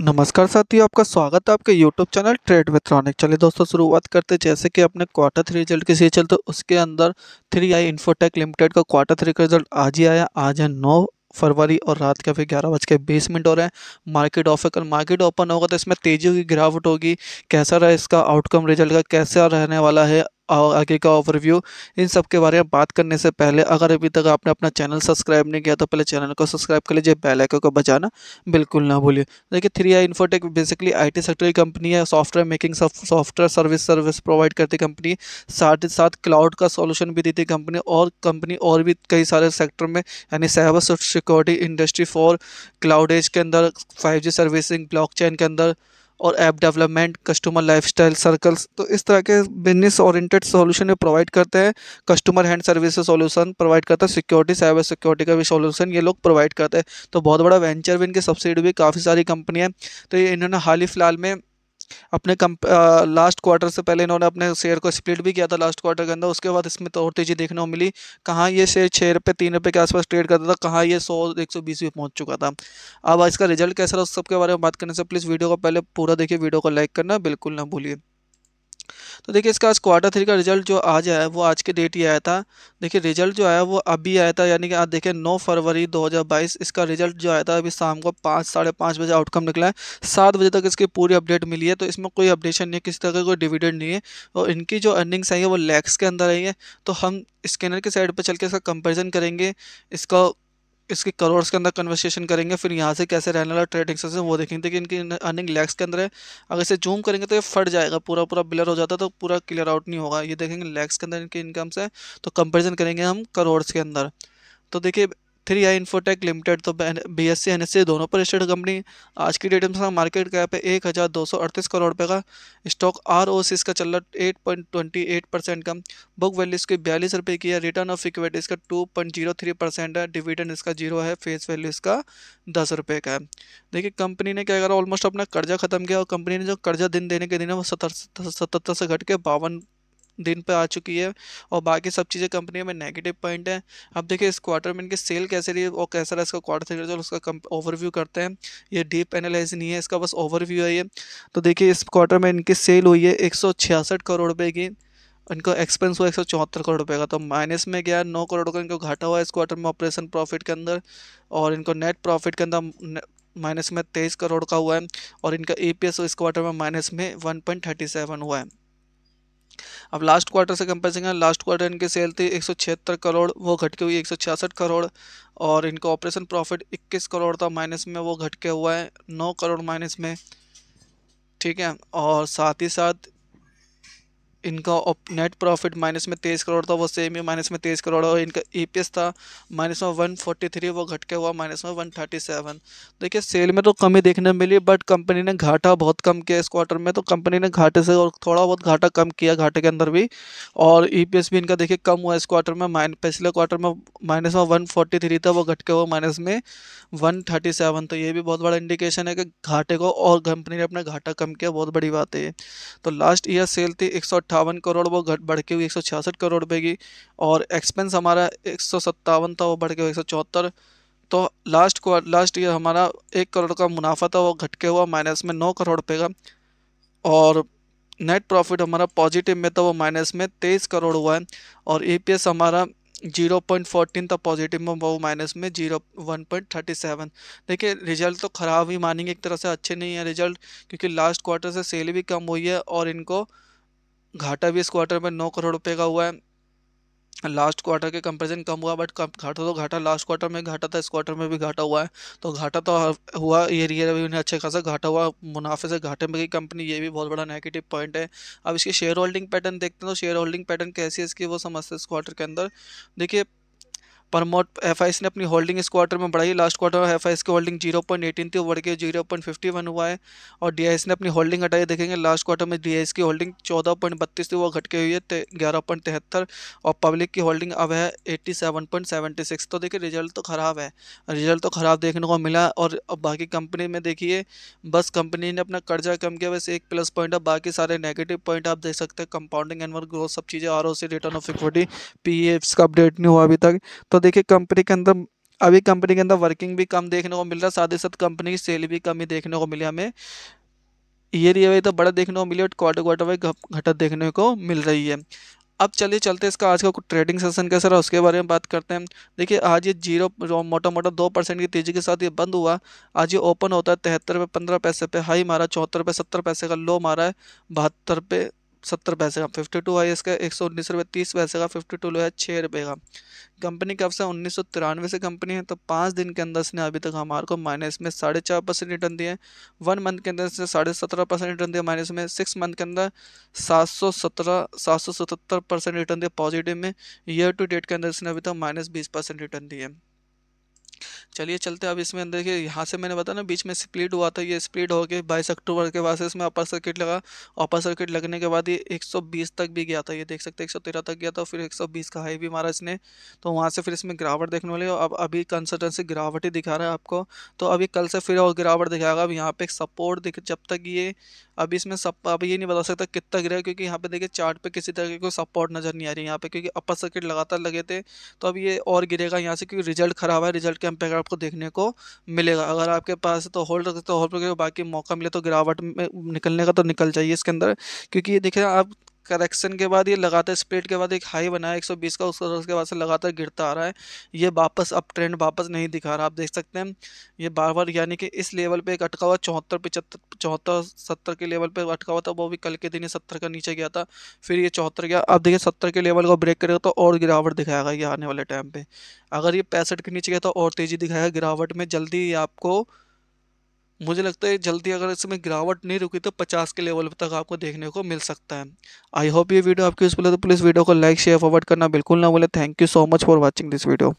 नमस्कार साथियों आपका स्वागत है आपके यूट्यूब चैनल ट्रेड विथ्रॉनिक चलिए दोस्तों शुरुआत करते जैसे कि अपने क्वार्टर थ्री रिजल्ट की सीरीज चलते तो उसके अंदर थ्री आई इन्फोटेक लिमिटेड का क्वार्टर थ्री का रिजल्ट आज ही आया आज है नौ फरवरी और रात के अभी ग्यारह बज के बीस मिनट हो रहे हैं मार्केट ऑफ कल मार्केट ओपन होगा तो इसमें तेजी की गिरावट होगी कैसा रहा इसका आउटकम रिजल्ट का कैसा रहने वाला है और आगे का ओवरव्यू इन सब के बारे में बात करने से पहले अगर अभी तक आपने अपना चैनल सब्सक्राइब नहीं किया तो पहले चैनल को सब्सक्राइब कर लीजिए बेल आइकन को बजाना बिल्कुल ना भूलिए देखिए three I Infotech basically I T sector की कंपनी है software making software service service provide करती कंपनी साथ ही साथ क्लाउड का सोल्यूशन भी देती कंपनी और कंपनी और भी कई सारे सेक्टर में यानी cyber security industry for cloud edge के अंदर five G servicing blockchain के अंदर और app development customer lifestyle circles तो इस तरह के बिजनेस ओरिएंटेड सॉल्यूशन ये प्रोवाइड करते हैं customer hand service solution provide करता है सिक्योरिटी साइबर सिक्योरिटी का भी सॉल्यूशन ये लोग प्रोवाइड करते हैं तो बहुत बड़ा वेंचर भी इनके सब्सिडी भी काफ़ी सारी कंपनियाँ तो ये इन्होंने हाल ही फिलहाल में अपने कम लास्ट क्वार्टर से पहले इन्होंने अपने शेयर को स्प्लिट भी किया था लास्ट क्वार्टर के अंदर उसके बाद इसमें तो और तेज़ी देखने को मिली कहाँ ये शेयर छः रुपये तीन रुपये के आसपास ट्रेड करता था कहाँ ये सौ एक सौ बीस भी पहुँच चुका था अब इसका रिजल्ट कैसा रहा उस सबके बारे में बात करने से प्लीज़ वीडियो को पहले पूरा देखिए वीडियो को लाइक करना बिल्कुल ना भूलिए तो देखिए इसका आज क्वार्टर थ्री का रिजल्ट जो आज आया है वो आज के डेट ही आया था देखिए रिजल्ट जो आया वो अभी आया था यानी कि आज देखिए 9 फरवरी 2022 इसका रिजल्ट जो आया था अभी शाम को पाँच साढ़े पाँच बजे आउटकम निकला है सात बजे तक इसकी पूरी अपडेट मिली है तो इसमें कोई अपडेशन नहीं है किसी तरह का कोई डिविडेंड नहीं है और इनकी जो अर्निंग्स आई है वो लैक्स के अंदर आई है तो हम स्कैनर के साइड पर चल के इसका कंपेरिजन करेंगे इसका इसके करोड़ के अंदर कन्वर्सेशन करेंगे फिर यहाँ से कैसे रहने वाला ट्रेडिंग से वो देखेंगे कि इनकी अर्निंग लैक्स के अंदर है अगर इसे जूम करेंगे तो ये फट जाएगा पूरा पूरा ब्लर हो जाता है तो पूरा क्लियर आउट नहीं होगा ये देखेंगे लैक्स के अंदर इनकी इनकम से तो कंपेरिजन करेंगे हम करोड़ के अंदर तो देखिए थ्री आई इन्फोटेक लिमिटेड तो B S C N S C दोनों पर स्टेड कंपनी आज की डेट में मार्केट कैप है एक हज़ार दो सौ अड़तीस करोड़ रुपये का स्टॉक आर ओ सी इसका चल रहा है eight point twenty eight percent का बुक वैल्यू इसकी बयालीस रुपये की है रिटर्न ऑफ इक्विटी इसका two point zero three percent है डिविडेंड इसका जीरो है फेस वैल्यू इसका दस रुपये का है देखिए कंपनी ने क्या करा ऑलमोस्ट अपना कर्जा खत्म किया और कंपनी ने जो कर्जा दिन देने के दिन है वो सतर सतहत्तर से घट के बावन दिन पर आ चुकी है और बाकी सब चीज़ें कंपनी में नेगेटिव पॉइंट है अब देखिए इस क्वार्टर में इनकी सेल कैसे रही और कैसा रहा इसका क्वार्टर रिजल्ट उसका ओवरव्यू करते हैं ये डीप एनालिसिस नहीं है इसका बस ओवरव्यू है ये तो देखिए इस क्वार्टर में इनकी सेल हुई है एक करोड़ रुपये की इनका एक्सपेंस हुआ एक करोड़ रुपये का तो माइनस में गया नौ करोड़ का इनको घाटा हुआ इस क्वार्टर में ऑपरेशन प्रॉफिट के अंदर और इनको नेट प्रॉफिट के अंदर माइनस में तेईस करोड़ का हुआ है और इनका ई पी एस इस क्वार्टर में माइनस में वन पॉइंट थर्टी सेवन हुआ है अब लास्ट क्वार्टर से कंपेयर करें लास्ट क्वार्टर इनके सेल थी एक करोड़ वो घट के हुई एक करोड़ और इनका ऑपरेशन प्रॉफिट 21 करोड़ था माइनस में वो घट के हुआ है 9 करोड़ माइनस में ठीक है और साथ ही साथ इनका नेट प्रॉफिट माइनस में तेईस करोड़ था वो सेम ही माइनस में तेईस करोड़ और इनका ई e था माइनस में वन फोर्टी थ्री वो घट के हुआ माइनस में वन थर्टी सेवन देखिए सेल में तो कमी देखने मिली बट कंपनी ने घाटा बहुत कम किया इस क्वार्टर में तो कंपनी ने घाटे से और थोड़ा बहुत घाटा कम किया घाटे के अंदर भी और ई e भी इनका देखिए कम हुआ इस क्वार्टर में माइन पिछले क्वार्टर में माइनस में वन फोर्टी थ्री था वो घट के हुआ माइनस में वन थर्टी सेवन तो ये भी बहुत बड़ा इंडिकेशन है कि घाटे को और कंपनी ने अपना घाटा कम किया बहुत बड़ी बात है तो लास्ट ईयर सेल थी एक सौ अट्ठावन करोड़ वो घट बढ़ के हुई एक करोड़ रुपये की और एक्सपेंस हमारा एक था वो बढ़ के हुआ एक तो लास्ट क्वार लास्ट ईयर हमारा एक करोड़ का मुनाफा था वो घट के हुआ माइनस में नौ करोड़ रुपये का और नेट प्रॉफिट हमारा पॉजिटिव में था वो माइनस में तेईस करोड़ हुआ है और ई e हमारा जीरो पॉइंट फोर्टीन था पॉजिटिव में वो माइनस में zero one point thirty seven देखिए रिजल्ट तो ख़राब ही मानेंगे एक तरह से अच्छे नहीं है रिजल्ट क्योंकि लास्ट क्वार्टर से सेल भी कम हुई है और इनको घाटा भी इस क्वार्टर में नौ करोड़ रुपये का हुआ है लास्ट क्वार्टर के कंपेरिजन कम हुआ बट घाटा तो घाटा लास्ट क्वार्टर में घाटा था इस क्वार्टर में भी घाटा हुआ है तो घाटा तो हुआ ये रियर भी उन्हें अच्छा खासा घाटा हुआ मुनाफे से घाटे में गई कंपनी ये भी बहुत बड़ा नेगेटिव पॉइंट है अब इसके शेयर होल्डिंग पैटर्न देखते हैं तो शेयर होल्डिंग पैटर्न कैसी है इसकी वो समझते हैं इस क्वार्टर के अंदर देखिए प्रमोट एफ ने अपनी होल्डिंग इस क्वार्टर में बढ़ाई लास्ट क्वार्टर में एफ की होल्डिंग जीरो पॉइंट एटीन थी बढ़ के जीरो पॉइंट फिफ्टी वन हुआ है और डी ने अपनी होल्डिंग हटाई देखेंगे लास्ट क्वार्टर में डी की होल्डिंग चौदह पॉइंट बत्तीस थी वो घट के हुई है ग्यारह पॉइंट तिहत्तर और पब्लिक की होल्डिंग अब है eighty seven point seventy six तो देखिए रिजल्ट तो ख़राब है रिजल्ट तो ख़राब देखने को मिला और अब बाकी कंपनी में देखिए बस कंपनी ने अपना कर्जा कम किया बस एक प्लस पॉइंट है बाकी सारे नेगेटिव पॉइंट आप देख सकते हैं कंपाउंडिंग एनवर ग्रोथ सब चीज़ें R O return of equity P का अपडेट नहीं हुआ अभी तक तो देखिए कंपनी के अंदर अभी कंपनी के अंदर वर्किंग भी कम देखने को मिल रहा है साथ ही साथ कंपनी की सेल भी कम ही देखने को मिली हमें ईयर ईयर तो बड़ा देखने को मिली और क्वार्टर क्वार्टर वाइज घटा देखने को मिल रही है अब चलिए चलते इसका आज का ट्रेडिंग सेशन कैसा रहा उसके बारे में बात करते हैं देखिए आज ये जीरो मोटा मोटा दो परसेंट की तेजी के साथ ये बंद हुआ आज ये ओपन होता है तिहत्तर रुपये पंद्रह पैसे पे हाई मारा चौहत्तर पे सत्तर पैसे का लो मारा है बहत्तर पे सत्तर पैसे का फिफ्टी टू हाई इसका एक सौ उन्नीस रुपये तीस पैसे का फिफ्टी टू लो है छः रुपये का कंपनी कब से उन्नीस सौ तिरानवे से कंपनी है तो पाँच दिन के अंदर इसने अभी तक हमारे को माइनस में साढ़े चार परसेंट रिटर्न दिए वन मंथ के अंदर इसने साढ़े सत्रह परसेंट रिटर्न दिया माइनस में सिक्स मंथ के अंदर सात सौ सत्रह सात सौ सतहत्तर परसेंट रिटर्न दिया पॉजिटिव में ईयर टू डेट के अंदर इसने अभी तक माइनस बीस परसेंट रिटर्न दिए चलिए चलते अब इसमें देखिए यहाँ से मैंने बताया ना बीच में स्प्लिट हुआ था ये स्प्लिट होकर बाईस अक्टूबर के बाद से इसमें अपर सर्किट लगा अपर सर्किट लगने के बाद ये 120 तक भी गया था ये देख सकते हैं 113 तक गया था फिर 120 का हाई भी मारा इसने तो वहाँ से फिर इसमें गिरावट देखने वाली अब अभी कंसल्टेंसी गिरावट ही दिखा रहा है आपको तो अभी कल से फिर और गिरावट दिखाएगा अब यहाँ पर सपोर्ट दिख जब तक ये अब इसमें सब आप ये नहीं बता सकता कितना गिरा है क्योंकि यहाँ पे देखिए चार्ट पे किसी तरह की कोई सपोर्ट नज़र नहीं आ रही है यहाँ पे क्योंकि अपर सर्किट लगातार लगे थे तो अब ये और गिरेगा यहाँ से क्योंकि रिजल्ट खराब है रिजल्ट के इम्पैक्ट आपको देखने को मिलेगा अगर आपके पास तो होल्ड रखते तो होल्ड रखिए बाकी मौका मिले तो गिरावट में निकलने का तो निकल जाइए इसके अंदर क्योंकि ये देखिए आप करेक्शन के बाद ये लगातार स्प्रेड के बाद एक हाई बनाया 120 का उसका उसके बाद से लगातार गिरता आ रहा है ये वापस अब ट्रेंड वापस नहीं दिखा रहा आप देख सकते हैं ये बार बार यानी कि इस लेवल पे एक अटका हुआ चौहत्तर पचहत्तर चौहत्तर सत्तर के लेवल पे अटका हुआ था वो भी कल के दिन ये सत्तर का नीचे गया था फिर ये चौहत्तर गया अब देखिए सत्तर के लेवल को ब्रेक करेगा तो और गिरावट दिखाएगा ये आने वाले टाइम पर अगर ये पैंसठ के नीचे गया तो और तेज़ी दिखाएगा गिरावट में जल्दी आपको मुझे लगता है जल्दी अगर इसमें गिरावट नहीं रुकी तो पचास के लेवल तक आपको देखने को मिल सकता है आई होप ये वीडियो आपकी उस पर तो प्लीज़ वीडियो को लाइक शेयर फॉरवर्ड करना बिल्कुल ना बोले thank you so much for watching this video